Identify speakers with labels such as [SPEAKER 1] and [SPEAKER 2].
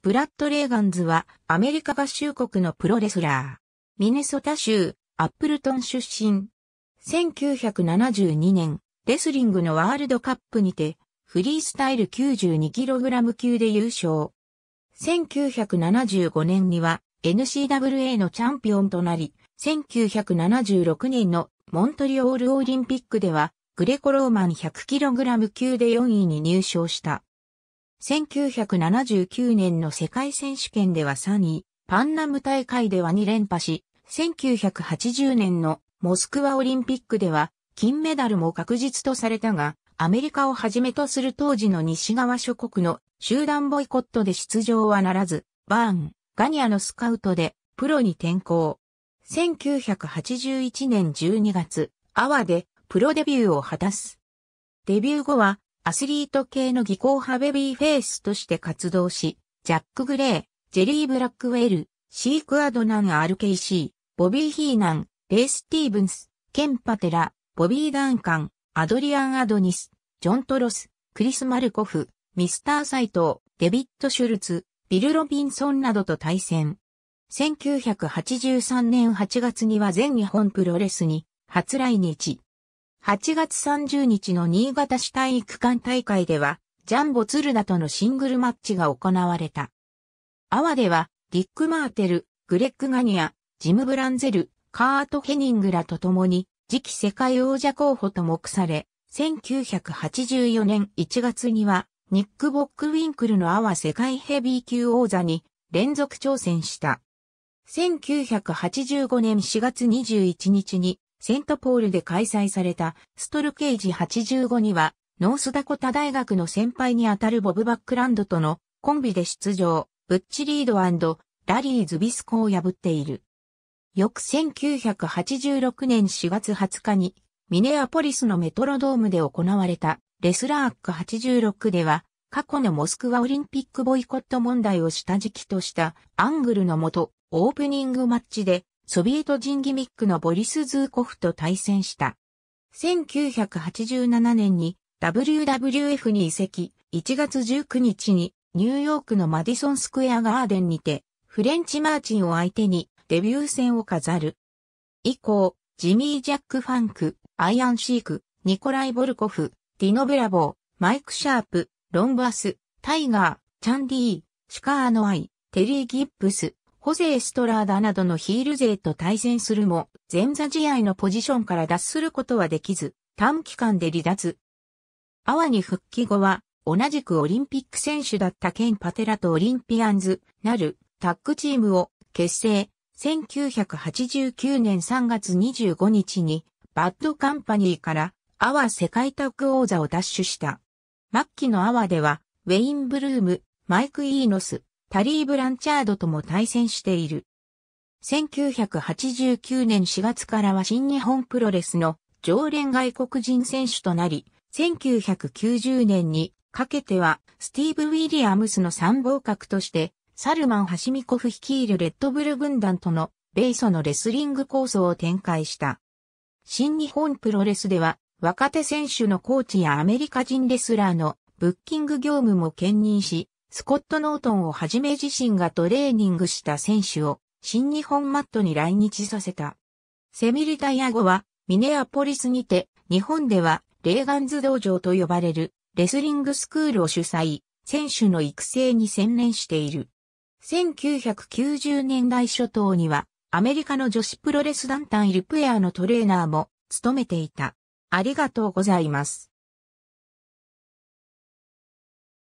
[SPEAKER 1] ブラッド・レーガンズはアメリカ合衆国のプロレスラー。ミネソタ州アップルトン出身。1972年、レスリングのワールドカップにて、フリースタイル 92kg 級で優勝。1975年には NCWA のチャンピオンとなり、1976年のモントリオールオリンピックでは、グレコローマン 100kg 級で4位に入賞した。1979年の世界選手権では3位、パンナム大会では2連覇し、1980年のモスクワオリンピックでは金メダルも確実とされたが、アメリカをはじめとする当時の西側諸国の集団ボイコットで出場はならず、バーン、ガニアのスカウトでプロに転向。1981年12月、アワでプロデビューを果たす。デビュー後はアスリート系の技巧派ベビーフェイスとして活動し、ジャック・グレー、ジェリー・ブラックウェル、シーク・アドナン・ RKC、ボビー・ヒーナン、レイ・スティーブンス、ケン・パテラ、ボビー・ダンカン、アドリアン・アドニス、ジョン・トロス、クリス・マルコフ、ミスター・サイトデビット・シュルツ、ビル・ロビンソンなどと対戦。1983年8月には全日本プロレスに初来日。8月30日の新潟市体育館大会では、ジャンボツルナとのシングルマッチが行われた。阿波では、ディック・マーテル、グレッグ・ガニア、ジム・ブランゼル、カート・ヘニングらと共に、次期世界王者候補と目され、1984年1月には、ニック・ボック・ウィンクルの阿波世界ヘビー級王座に連続挑戦した。1985年4月21日にセントポールで開催されたストルケージ85には、ノースダコタ大学の先輩にあたるボブ・バックランドとのコンビで出場、ブッチリードラリー・ズビスコを破っている。翌1986年4月20日に、ミネアポリスのメトロドームで行われたレスラーアック86では、過去のモスクワオリンピックボイコット問題を下敷きとしたアングルのもと、オープニングマッチでソビエト人ギミックのボリス・ズーコフと対戦した。1987年に WWF に移籍、1月19日にニューヨークのマディソンスクエアガーデンにて、フレンチ・マーチンを相手にデビュー戦を飾る。以降、ジミー・ジャック・ファンク、アイアン・シーク、ニコライ・ボルコフ、ディノ・ブラボー、マイク・シャープ、ロンバス、タイガー、チャンディー、シカーノアイ、テリー・ギップス、ホゼエ・ストラーダなどのヒール勢と対戦するも、前座試合のポジションから脱することはできず、短期間で離脱。阿波に復帰後は、同じくオリンピック選手だったケン・パテラとオリンピアンズ、なる、タッグチームを結成。1989年3月25日に、バッドカンパニーから、アワ世界タッグ王座を奪取した。末期のアワでは、ウェインブルーム、マイク・イーノス、タリー・ブランチャードとも対戦している。1989年4月からは新日本プロレスの常連外国人選手となり、1990年にかけてはスティーブ・ウィリアムスの参謀格としてサルマン・ハシミコフ率いるレッドブル軍団との米ソのレスリング構想を展開した。新日本プロレスでは若手選手のコーチやアメリカ人レスラーのブッキング業務も兼任し、スコット・ノートンをはじめ自身がトレーニングした選手を新日本マットに来日させた。セミリタイア後はミネアポリスにて日本ではレーガンズ道場と呼ばれるレスリングスクールを主催、選手の育成に専念している。1990年代初頭にはアメリカの女子プロレス団体ルプエアのトレーナーも務めていた。ありがとうございます。